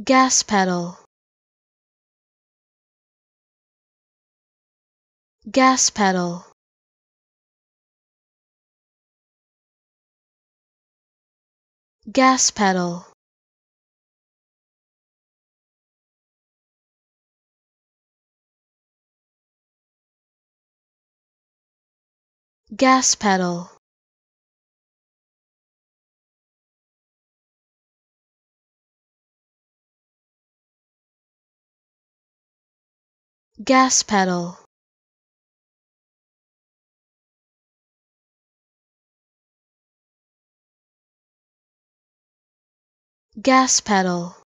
Gas pedal Gas pedal Gas pedal Gas pedal Gas pedal Gas pedal